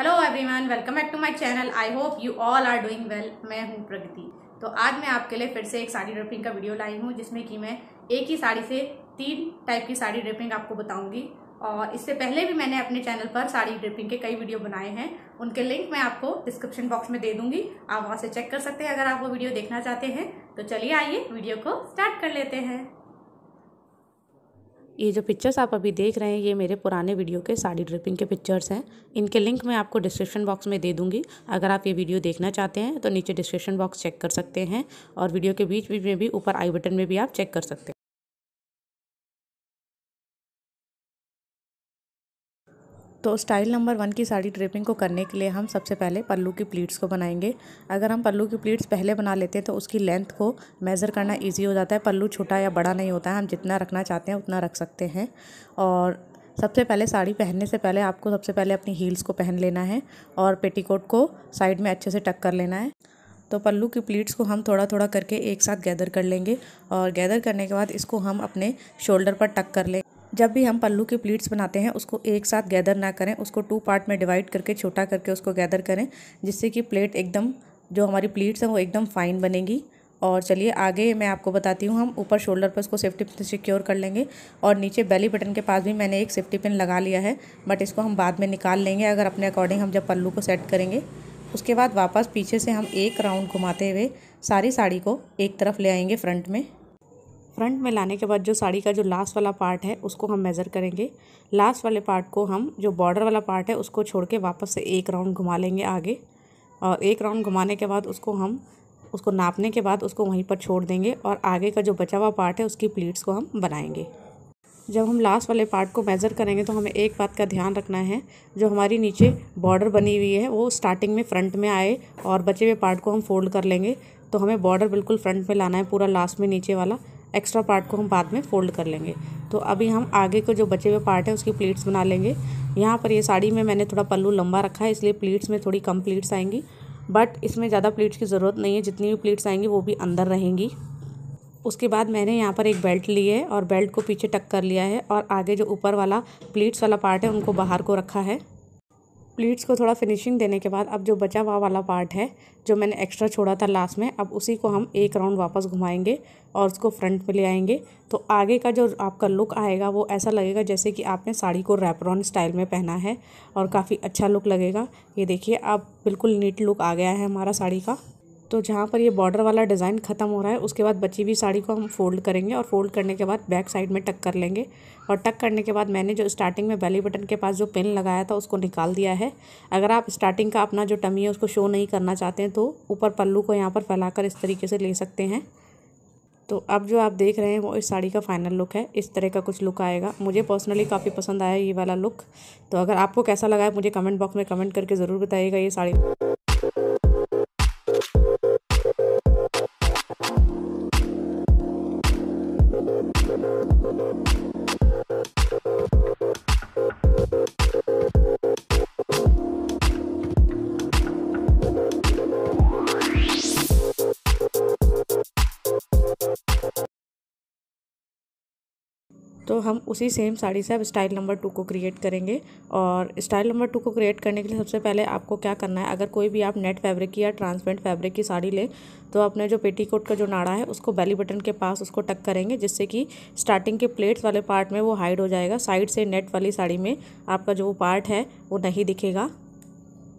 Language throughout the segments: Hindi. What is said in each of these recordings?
hello everyone welcome back to my channel I hope you all are doing well मैं हूं प्रगति तो आज मैं आपके लिए फिर से एक साड़ी ड्रेपिंग का वीडियो लाई हूं जिसमें कि मैं एक ही साड़ी से तीन टाइप की साड़ी ड्रेपिंग आपको बताऊंगी और इससे पहले भी मैंने अपने चैनल पर साड़ी ड्रेपिंग के कई वीडियो बनाए हैं उनके लिंक मैं आपको डिस्क्रिप्शन बॉक्स में दे दूंगी आप वहाँ से चेक कर सकते हैं अगर आप वो वीडियो देखना चाहते हैं तो चलिए आइए वीडियो को स्टार्ट कर लेते हैं ये जो पिक्चर्स आप अभी देख रहे हैं ये मेरे पुराने वीडियो के साड़ी ड्रिपिंग के पिक्चर्स हैं इनके लिंक मैं आपको डिस्क्रिप्शन बॉक्स में दे दूंगी अगर आप ये वीडियो देखना चाहते हैं तो नीचे डिस्क्रिप्शन बॉक्स चेक कर सकते हैं और वीडियो के बीच बीच में भी ऊपर आई बटन में भी आप चेक कर सकते हैं तो स्टाइल नंबर वन की साड़ी ड्रेपिंग को करने के लिए हम सबसे पहले पल्लू की प्लीट्स को बनाएंगे अगर हम पल्लू की प्लीट्स पहले बना लेते हैं तो उसकी लेंथ को मेज़र करना इजी हो जाता है पल्लू छोटा या बड़ा नहीं होता है हम जितना रखना चाहते हैं उतना रख सकते हैं और सबसे पहले साड़ी पहनने से पहले आपको सबसे पहले अपनी हील्स को पहन लेना है और पेटीकोट को साइड में अच्छे से टक कर लेना है तो पल्लू की प्लीट्स को हम थोड़ा थोड़ा करके एक साथ गैदर कर लेंगे और गैदर करने के बाद इसको हम अपने शोल्डर पर टक कर लें जब भी हम पल्लू की प्लीट्स बनाते हैं उसको एक साथ गैदर ना करें उसको टू पार्ट में डिवाइड करके छोटा करके उसको गैदर करें जिससे कि प्लेट एकदम जो हमारी प्लीट्स हैं वो एकदम फ़ाइन बनेंगी और चलिए आगे मैं आपको बताती हूँ हम ऊपर शोल्डर पर उसको सेफ्टी पिन सिक्योर कर लेंगे और नीचे बेली बटन के पास भी मैंने एक सेफ्टी पिन लगा लिया है बट इसको हम बाद में निकाल लेंगे अगर अपने अकॉर्डिंग हम जब पल्लू को सेट करेंगे उसके बाद वापस पीछे से हम एक राउंड घुमाते हुए सारी साड़ी को एक तरफ ले आएंगे फ्रंट में फ्रंट में लाने के बाद जो साड़ी का जो लास्ट वाला पार्ट है उसको हम मेज़र करेंगे लास्ट वाले पार्ट को हम जो बॉर्डर वाला पार्ट है उसको छोड़ के वापस से एक राउंड घुमा लेंगे आगे और एक राउंड घुमाने के बाद उसको हम उसको नापने के बाद उसको वहीं पर छोड़ देंगे और आगे का जो बचा हुआ पार्ट है उसकी प्लीट्स को हम बनाएंगे जब हम लास्ट वाले पार्ट को मेज़र करेंगे तो हमें एक बात का ध्यान रखना है जो हमारी नीचे बॉर्डर बनी हुई है वो स्टार्टिंग में फ्रंट में आए और बचे हुए पार्ट को हम फोल्ड कर लेंगे तो हमें बॉर्डर बिल्कुल फ्रंट में लाना है पूरा लास्ट में नीचे वाला एक्स्ट्रा पार्ट को हम बाद में फोल्ड कर लेंगे तो अभी हम आगे को जो बचे हुए पार्ट है उसकी प्लीट्स बना लेंगे यहाँ पर ये साड़ी में मैंने थोड़ा पल्लू लंबा रखा है इसलिए प्लीट्स में थोड़ी कम प्लीट्स आएंगी बट इसमें ज़्यादा प्लीट्स की ज़रूरत नहीं है जितनी भी प्लीट्स आएंगी वो भी अंदर रहेंगी उसके बाद मैंने यहाँ पर एक बेल्ट ली है और बेल्ट को पीछे टक कर लिया है और आगे जो ऊपर वाला प्लीट्स वाला पार्ट है उनको बाहर को रखा है प्लीट्स को थोड़ा फिनिशिंग देने के बाद अब जो बचा हुआ वाला पार्ट है जो मैंने एक्स्ट्रा छोड़ा था लास्ट में अब उसी को हम एक राउंड वापस घुमाएंगे और उसको फ्रंट में ले आएंगे तो आगे का जो आपका लुक आएगा वो ऐसा लगेगा जैसे कि आपने साड़ी को रैपरॉन स्टाइल में पहना है और काफ़ी अच्छा लुक लगेगा ये देखिए अब बिल्कुल नीट लुक आ गया है हमारा साड़ी का तो जहाँ पर ये बॉर्डर वाला डिज़ाइन ख़त्म हो रहा है उसके बाद बची हुई साड़ी को हम फोल्ड करेंगे और फोल्ड करने के बाद बैक साइड में टक कर लेंगे और टक करने के बाद मैंने जो स्टार्टिंग में बेली बटन के पास जो पिन लगाया था उसको निकाल दिया है अगर आप स्टार्टिंग का अपना जो टमी है उसको शो नहीं करना चाहते हैं तो ऊपर पल्लू को यहाँ पर कर इस तरीके से ले सकते हैं तो अब जो आप देख रहे हैं वो इस साड़ी का फाइनल लुक है इस तरह का कुछ लुक आएगा मुझे पर्सनली काफ़ी पसंद आया ये वाला लुक तो अगर आपको कैसा लगा है मुझे कमेंट बॉक्स में कमेंट करके ज़रूर बताइएगा ये साड़ी तो हम उसी सेम साड़ी से अब स्टाइल नंबर टू को क्रिएट करेंगे और स्टाइल नंबर टू को क्रिएट करने के लिए सबसे पहले आपको क्या करना है अगर कोई भी आप नेट फैब्रिक की या ट्रांसपेरेंट फैब्रिक की साड़ी लें तो अपने जो पेटीकोट का जो नाड़ा है उसको बैली बटन के पास उसको टक करेंगे जिससे कि स्टार्टिंग के प्लेट्स वाले पार्ट में वो हाइड हो जाएगा साइड से नेट वाली साड़ी में आपका जो पार्ट है वो नहीं दिखेगा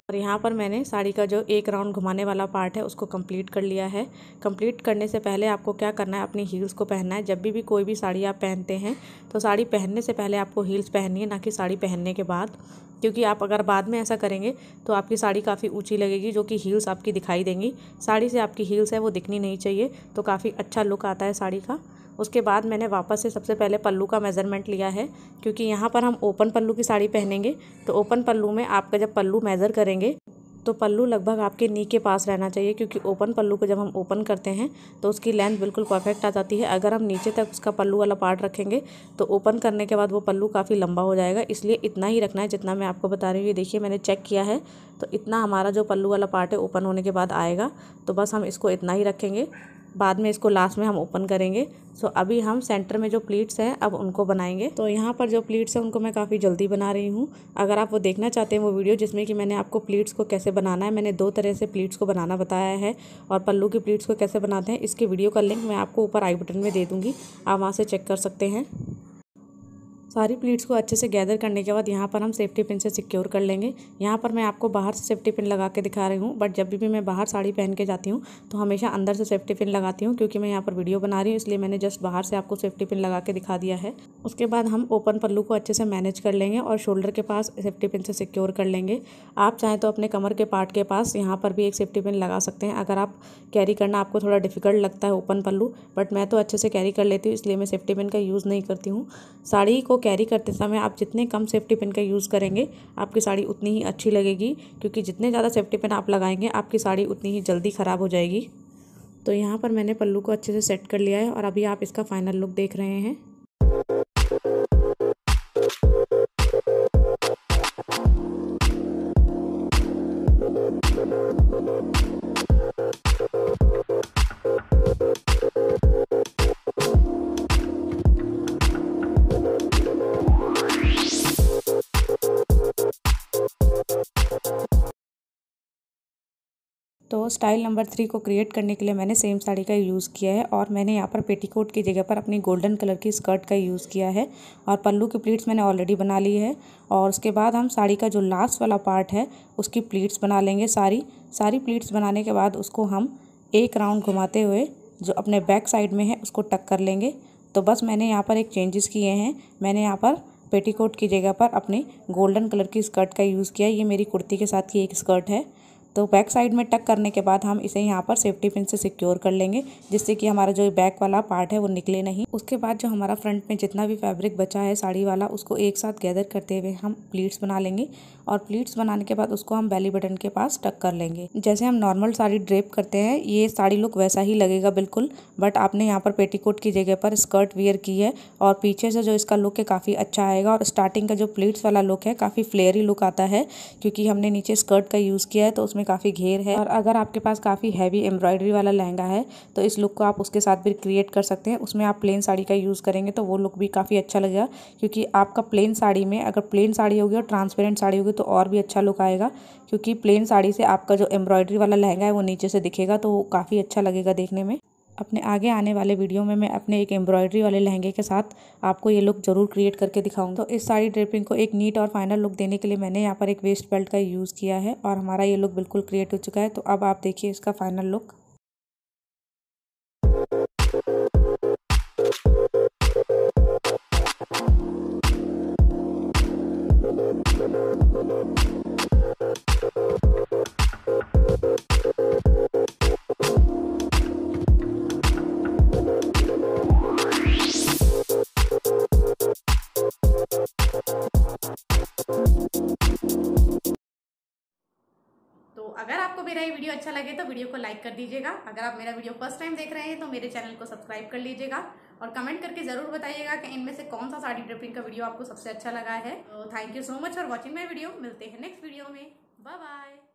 और यहाँ पर मैंने साड़ी का जो एक राउंड घुमाने वाला पार्ट है उसको कंप्लीट कर लिया है कंप्लीट करने से पहले आपको क्या करना है अपनी हील्स को पहनना है जब भी भी कोई भी साड़ी आप पहनते हैं तो साड़ी पहनने से पहले आपको हील्स पहननी है ना कि साड़ी पहनने के बाद क्योंकि आप अगर बाद में ऐसा करेंगे तो आपकी साड़ी काफ़ी ऊँची लगेगी जो कि हील्स आपकी दिखाई देंगी साड़ी से आपकी हील्स है वो दिखनी नहीं चाहिए तो काफ़ी अच्छा लुक आता है साड़ी का उसके बाद मैंने वापस से सबसे पहले पल्लू का मेज़रमेंट लिया है क्योंकि यहाँ पर हम ओपन पल्लू की साड़ी पहनेंगे तो ओपन पल्लू में आपका जब पल्लू मेज़र करेंगे तो पल्लू लगभग आपके नी के पास रहना चाहिए क्योंकि ओपन पल्लू को जब हम ओपन करते हैं तो उसकी लेंथ बिल्कुल परफेक्ट आ जाती है अगर हम नीचे तक उसका पल्लू वाला पार्ट रखेंगे तो ओपन करने के बाद वो पल्लू काफ़ी लंबा हो जाएगा इसलिए इतना ही रखना है जितना मैं आपको बता रही हूँ ये देखिए मैंने चेक किया है तो इतना हमारा जो पल्लू वाला पार्ट है ओपन होने के बाद आएगा तो बस हम इसको इतना ही रखेंगे बाद में इसको लास्ट में हम ओपन करेंगे सो अभी हम सेंटर में जो प्लीट्स हैं अब उनको बनाएंगे तो यहाँ पर जो प्लीट्स हैं उनको मैं काफ़ी जल्दी बना रही हूँ अगर आप वो देखना चाहते हैं वो वीडियो जिसमें कि मैंने आपको प्लीट्स को कैसे बनाना है मैंने दो तरह से प्लीट्स को बनाना बताया है और पल्लू की प्लीट्स को कैसे बनाते हैं इसके वीडियो का लिंक मैं आपको ऊपर आई बटन में दे दूँगी आप वहाँ से चेक कर सकते हैं सारी प्लीट्स को अच्छे से गैदर करने के बाद यहाँ पर हम सेफ्टी पिन से सिक्योर कर लेंगे यहाँ पर मैं आपको बाहर से सेफ्टी पिन लगा के दिखा रही हूँ बट जब भी मैं बाहर साड़ी पहन के जाती हूँ तो हमेशा अंदर से सेफ्टी पिन लगाती हूँ क्योंकि मैं यहाँ पर वीडियो बना रही हूँ इसलिए मैंने जस्ट बाहर से आपको सेफ्टी पिन लगा के दिखा दिया है उसके बाद हम ओपन पल्लू को अच्छे से मैनेज कर लेंगे और शोल्डर के पास सेफ्टी पिन से सिक्योर कर लेंगे आप चाहें तो अपने कमर के पार्ट के पास यहाँ पर भी एक सेफ्टी पिन लगा सकते हैं अगर आप कैरी करना आपको थोड़ा डिफिकल्ट लगता है ओपन पल्लू बट मैं तो अच्छे से कैरी कर लेती हूँ इसलिए मैं सेफ्टी पिन का यूज़ नहीं करती हूँ साड़ी को कैरी करते समय आप जितने कम सेफ्टी पिन का यूज़ करेंगे आपकी साड़ी उतनी ही अच्छी लगेगी क्योंकि जितने ज़्यादा सेफ्टी पिन आप लगाएंगे आपकी साड़ी उतनी ही जल्दी ख़राब हो जाएगी तो यहाँ पर मैंने पल्लू को अच्छे से सेट कर लिया है और अभी आप इसका फाइनल लुक देख रहे हैं तो स्टाइल नंबर थ्री को क्रिएट करने के लिए मैंने सेम साड़ी का यूज़ किया है और मैंने यहाँ पर पेटीकोट की जगह पर अपनी गोल्डन कलर की स्कर्ट का यूज़ किया है और पल्लू की प्लीट्स मैंने ऑलरेडी बना ली है और उसके बाद हम साड़ी का जो लास्ट वाला पार्ट है उसकी प्लीट्स बना लेंगे सारी सारी प्लीट्स बनाने के बाद उसको हम एक राउंड घुमाते हुए जो अपने बैक साइड में है उसको टक कर लेंगे तो बस मैंने यहाँ पर एक चेंजेस किए हैं मैंने यहाँ पर पेटीकोट की जगह पर अपनी गोल्डन कलर की स्कर्ट का यूज़ किया ये मेरी कुर्ती के साथ की एक स्कर्ट है तो बैक साइड में टक करने के बाद हम इसे यहाँ पर सेफ्टी पिन से सिक्योर कर लेंगे जिससे कि हमारा जो बैक वाला पार्ट है वो निकले नहीं उसके बाद जो हमारा फ्रंट में जितना भी फैब्रिक बचा है साड़ी वाला उसको एक साथ गैदर करते हुए हम प्लीट्स बना लेंगे और प्लीट्स बनाने के बाद उसको हम बैली बटन के पास टक कर लेंगे जैसे हम नॉर्मल साड़ी ड्रेप करते हैं ये साड़ी लुक वैसा ही लगेगा बिल्कुल बट आपने यहाँ पर पेटीकोट की जगह पर स्कर्ट वियर की है और पीछे से जो इसका लुक है काफ़ी अच्छा आएगा और स्टार्टिंग का जो प्लीट्स वाला लुक है काफ़ी फ्लेयरी लुक आता है क्योंकि हमने नीचे स्कर्ट का यूज़ किया है तो उसमें काफ़ी घेर है और अगर आपके पास काफ़ी हैवी एम्ब्रॉयडरी वाला लहंगा है तो इस लुक को आप उसके साथ भी क्रिएट कर सकते हैं उसमें आप प्लेन साड़ी का यूज़ करेंगे तो वो लुक भी काफ़ी अच्छा लगेगा क्योंकि आपका प्लेन साड़ी में अगर प्लेन साड़ी होगी और ट्रांसपेरेंट साड़ी होगी तो और भी अच्छा लुक आएगा क्योंकि प्लेन साड़ी से आपका जो एम्ब्रॉयडरी वाला लहंगा है वो नीचे से दिखेगा तो काफ़ी अच्छा लगेगा देखने में अपने आगे आने वाले वीडियो में मैं अपने एक एम्ब्रॉयडरी वाले लहंगे के साथ आपको ये लुक ज़रूर क्रिएट करके दिखाऊंगा तो इस साड़ी ड्रेपिंग को एक नीट और फाइनल लुक देने के लिए मैंने यहाँ पर एक वेस्ट बेल्ट का यूज़ किया है और हमारा ये लुक बिल्कुल क्रिएट हो चुका है तो अब आप देखिए इसका फाइनल लुक तो अगर आपको मेरा ये वीडियो अच्छा लगे तो वीडियो को लाइक कर दीजिएगा अगर आप मेरा वीडियो फर्स्ट टाइम देख रहे हैं तो मेरे चैनल को सब्सक्राइब कर लीजिएगा और कमेंट करके ज़रूर बताइएगा कि इनमें से कौन सा साड़ी ड्रिपिंग का वीडियो आपको सबसे अच्छा लगा है तो thank you so much for watching my video मिलते हैं नेक्स्ट वीडियो में बाय बाय